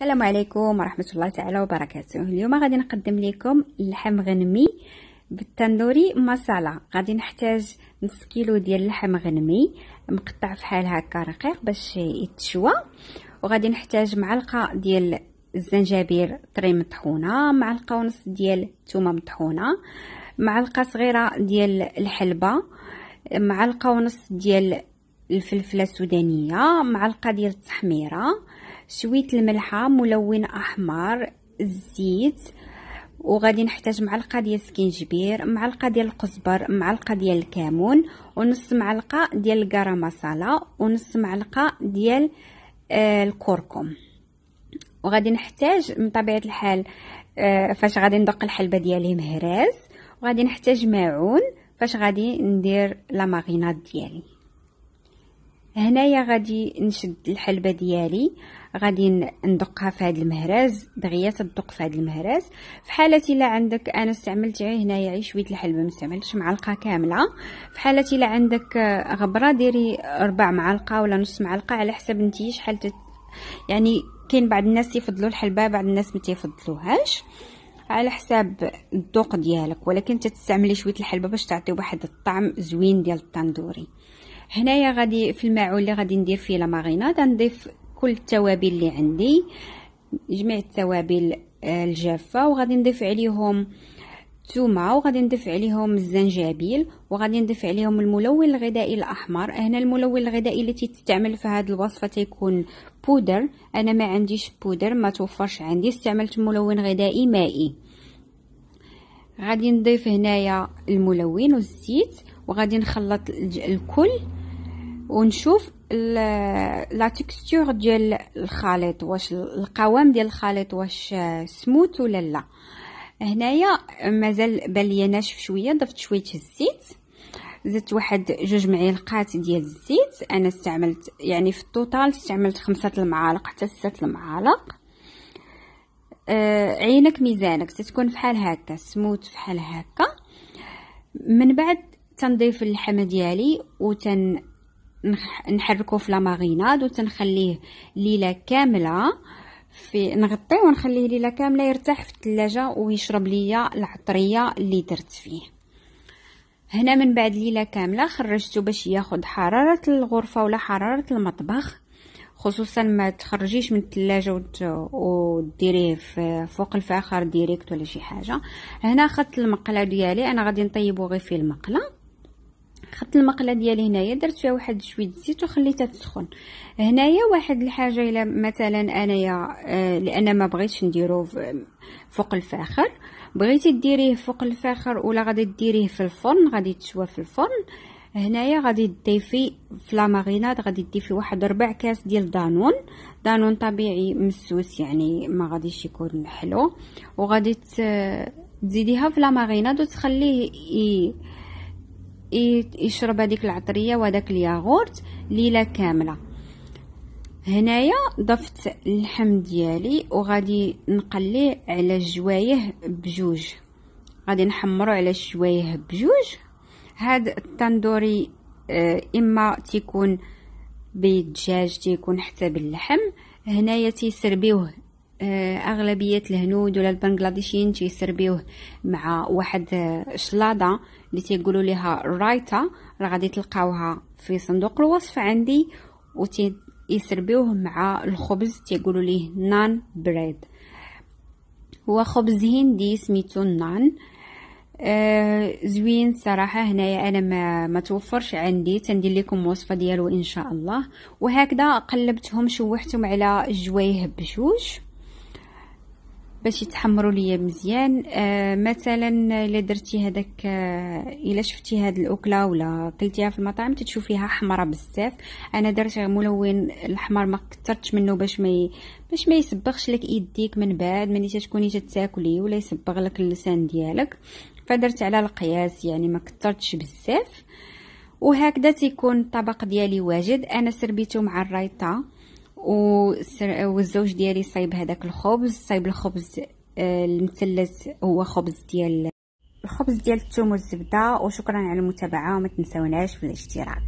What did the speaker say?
السلام عليكم ورحمة الله تعالى وبركاته اليوم غادي نقدم لكم اللحم غنمي بالتندوري مصالة غادي نحتاج نص كيلو ديال اللحم غنمي مقطع فحال هكا رقيق باش يتشوى وغادي نحتاج معلقة ديال الزنجبير طري مطحونة معلقة ونص ديال الثومة مطحونة معلقة صغيرة ديال الحلبة معلقة ونص ديال الفلفلة السودانية معلقة ديال التحميرة شويه الملحه ملون احمر الزيت وغادي نحتاج معلقه ديال السكينجبير معلقه ديال القزبر معلقه ديال الكمون ونص معلقه ديال الكرم مصاله ونص معلقه ديال آه، الكركم وغادي نحتاج من طبيعه الحال آه، فاش غادي ندق الحلبه ديالي مهراز وغادي نحتاج ماعون فاش غادي ندير لا ماريناد ديالي هنايا غادي نشد الحلبه ديالي غادي ندقها في هذا المهراز دغيا تدق في هذا المهراز في حاله الا عندك انا استعملت غير هنايا غير شويه الحلبه ما استعملتش معلقه كامله في حاله الا عندك آه، غبره ديري ربع معلقه ولا نص معلقه على حسب نتي شحال تت... يعني كاين بعض الناس يفضلوا الحلبه بعض الناس ما تيفضلوهاش على حساب الذوق ديالك ولكن تستعملي شويه الحلبه باش تعطي واحد الطعم زوين ديال الطندوري هنايا غادي في الماعون اللي غادي ندير فيه لا ماريناد غنضيف كل التوابل اللي عندي جميع التوابل آه، الجافه وغادي نضيف عليهم الثومه وغادي نضيف عليهم الزنجبيل وغادي نضيف عليهم الملون الغذائي الاحمر هنا الملون الغذائي اللي تستعمل في هذه الوصفه تيكون بودر انا ما عنديش بودر ما توفرش عندي استعملت ملون غذائي مائي غادي نضيف هنايا الملون والزيت وغادي نخلط الكل ونشوف لا تيكستور ديال الخليط واش القوام ديال الخليط واش سموت ولا لا هنايا مازال ليا ناشف شويه ضفت شويه الزيت زدت واحد جوج معلقات ديال الزيت انا استعملت يعني في التوتال استعملت خمسة المعالق حتى ستة المعالق آه عينك ميزانك تتكون فحال هكا سموت فحال هكا من بعد تنضيف اللحم ديالي وتن نحركوه في لاماريناد وتنخليه ليله كامله في نغطيه ونخليه ليله كامله يرتاح في الثلاجه ويشرب ليا العطريه اللي درت فيه هنا من بعد ليله كامله خرجته باش ياخد حراره الغرفه ولا حراره المطبخ خصوصا ما تخرجيش من الثلاجه وديريه في فوق الفاخر ديريكت ولا شي حاجه هنا خدت المقله ديالي انا غادي نطيبو غير في المقله خدت المقله ديالي هنايا درت فيها واحد شويه الزيت وخليتها تسخن هنايا واحد الحاجه الا مثلا انايا آه لان ما بغيتش نديرو فوق الفاخر بغيتي ديريه فوق الفاخر ولا غادي ديريه في الفرن غادي تشوى في الفرن هنايا غادي تضيفي في لا ماريناد غادي تضيفي واحد ربع كاس ديال دانون دانون طبيعي مسوس يعني ما غاديش يكون حلو وغادي تزيديها في لا ماريناد وتخليه يشرب هذيك العطريه وهذاك الياغورت ليله كامله هنايا ضفت اللحم ديالي وغادي نقليه على الجوايه بجوج غادي نحمرو على الجوايه بجوج هاد التندوري آه، اما تيكون بالدجاج تيكون حتى باللحم هنايا تيسربيوه آه، أغلبية الهنود ولا البنغلاديشيين تيسربيوه مع واحد آه، شلاضة اللي تيقولوا لها رايتا راه غادي تلقاوها في صندوق الوصف عندي وتيسربيوه مع الخبز تيقولوا ليه نان بريد هو خبز هندي سميتو نان آه زوين صراحة هنايا انا ما, ما توفرش عندي تندير لكم وصفة ديالو ان شاء الله وهكذا قلبتهم شوحتهم على الجويه بجوج باش يتحمروا ليا مزيان آه مثلا الا درتي هذاك آه، الا شفتي هاد الاكله ولا كلتيها في المطاعم تتشوفيها حمراء بزاف انا درت ملون الاحمر ما كثرتش منه باش ما باش ما يسبغش لك يديك من بعد ملي تكوني تتاكلي ولا يسبغ لك اللسان ديالك فدرت على القياس يعني ما كثرتش بزاف وهكذا تيكون الطبق ديالي واجد انا سربيته مع الرايطه والزوج ديالي صايب هذاك الخبز صايب الخبز آه، المثلث هو خبز ديال الخبز ديال الثوم والزبده وشكرا على المتابعه وما تنساوناش في الاشتراك